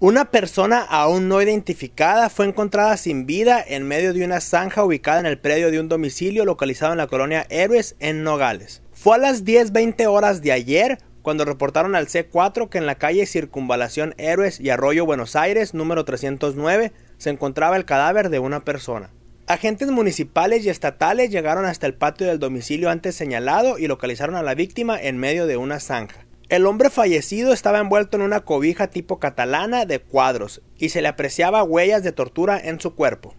Una persona aún no identificada fue encontrada sin vida en medio de una zanja ubicada en el predio de un domicilio localizado en la colonia Héroes en Nogales. Fue a las 10.20 horas de ayer cuando reportaron al C4 que en la calle Circunvalación Héroes y Arroyo Buenos Aires número 309 se encontraba el cadáver de una persona. Agentes municipales y estatales llegaron hasta el patio del domicilio antes señalado y localizaron a la víctima en medio de una zanja. El hombre fallecido estaba envuelto en una cobija tipo catalana de cuadros y se le apreciaba huellas de tortura en su cuerpo.